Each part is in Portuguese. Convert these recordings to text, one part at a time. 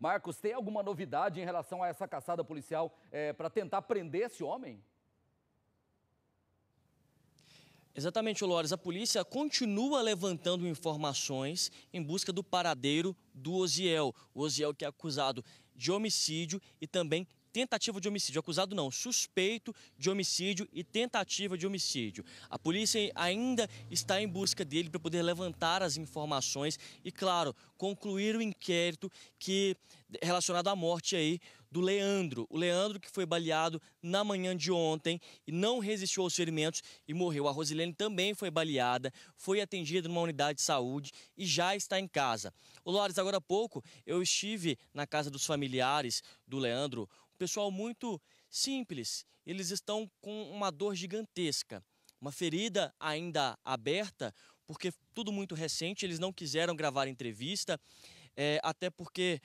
Marcos, tem alguma novidade em relação a essa caçada policial é, eh, para tentar prender esse homem? Exatamente, Lores. A polícia continua levantando informações em busca do paradeiro do Osiel. O Osiel que é acusado de homicídio e também tentativa de homicídio. Acusado não, suspeito de homicídio e tentativa de homicídio. A polícia ainda está em busca dele para poder levantar as informações e, claro, concluir o inquérito que relacionado à morte aí do Leandro. O Leandro que foi baleado na manhã de ontem e não resistiu aos ferimentos e morreu. A Rosilene também foi baleada, foi atendida numa unidade de saúde e já está em casa. O Lores, agora há pouco eu estive na casa dos familiares do Leandro, Pessoal muito simples, eles estão com uma dor gigantesca, uma ferida ainda aberta, porque tudo muito recente, eles não quiseram gravar entrevista, é, até porque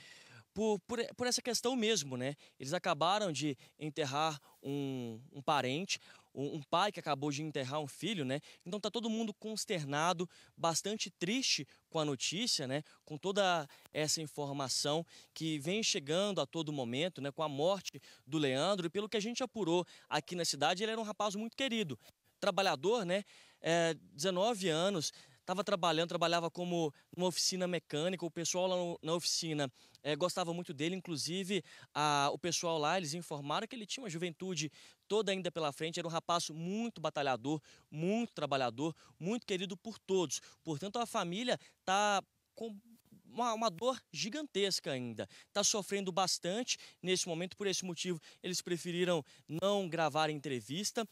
por, por, por, essa questão mesmo, né? Eles acabaram de enterrar um, um parente, um pai que acabou de enterrar um filho, né? Então tá todo mundo consternado, bastante triste com a notícia, né? Com toda essa informação que vem chegando a todo momento, né? Com a morte do Leandro, e pelo que a gente apurou aqui na cidade, ele era um rapaz muito querido, trabalhador, né? É, 19 anos, estava trabalhando, trabalhava como numa oficina mecânica, o pessoal lá no, na oficina é, gostava muito dele, inclusive a, o pessoal lá, eles informaram que ele tinha uma juventude toda ainda pela frente, era um rapaz muito batalhador, muito trabalhador, muito querido por todos. Portanto, a família está com uma, uma, dor gigantesca ainda. Está sofrendo bastante nesse momento, por esse motivo, eles preferiram não gravar entrevista.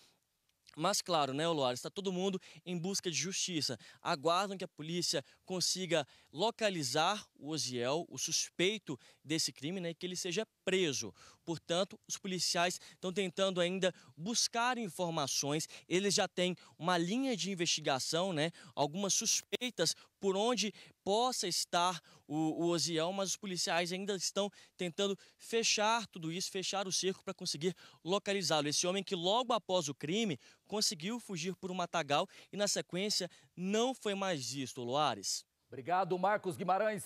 Mas claro, né, Oloares, está todo mundo em busca de justiça. Aguardam que a polícia consiga localizar o Osiel, o suspeito desse crime, né, e que ele seja preso. Portanto, os policiais estão tentando ainda buscar informações. Eles já têm uma linha de investigação, né, algumas suspeitas por onde possa estar o, o mas os policiais ainda estão tentando fechar tudo isso, fechar o cerco para conseguir localizá-lo. Esse homem que logo após o crime conseguiu fugir por um matagal e na sequência não foi mais visto, Loares. Obrigado, Marcos Guimarães.